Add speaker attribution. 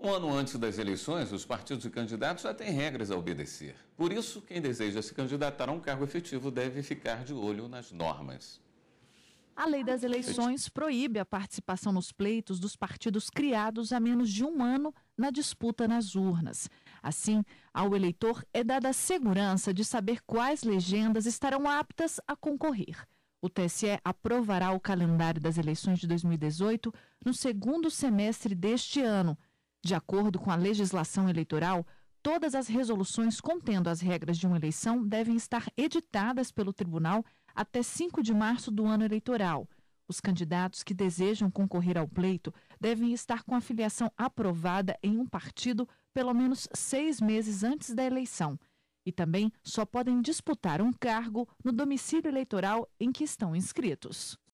Speaker 1: Um ano antes das eleições, os partidos e candidatos já têm regras a obedecer. Por isso, quem deseja se candidatar a um cargo efetivo deve ficar de olho nas normas.
Speaker 2: A lei das eleições proíbe a participação nos pleitos dos partidos criados há menos de um ano na disputa nas urnas. Assim, ao eleitor é dada a segurança de saber quais legendas estarão aptas a concorrer. O TSE aprovará o calendário das eleições de 2018 no segundo semestre deste ano de acordo com a legislação eleitoral, todas as resoluções contendo as regras de uma eleição devem estar editadas pelo tribunal até 5 de março do ano eleitoral. Os candidatos que desejam concorrer ao pleito devem estar com a filiação aprovada em um partido pelo menos seis meses antes da eleição. E também só podem disputar um cargo no domicílio eleitoral em que estão inscritos.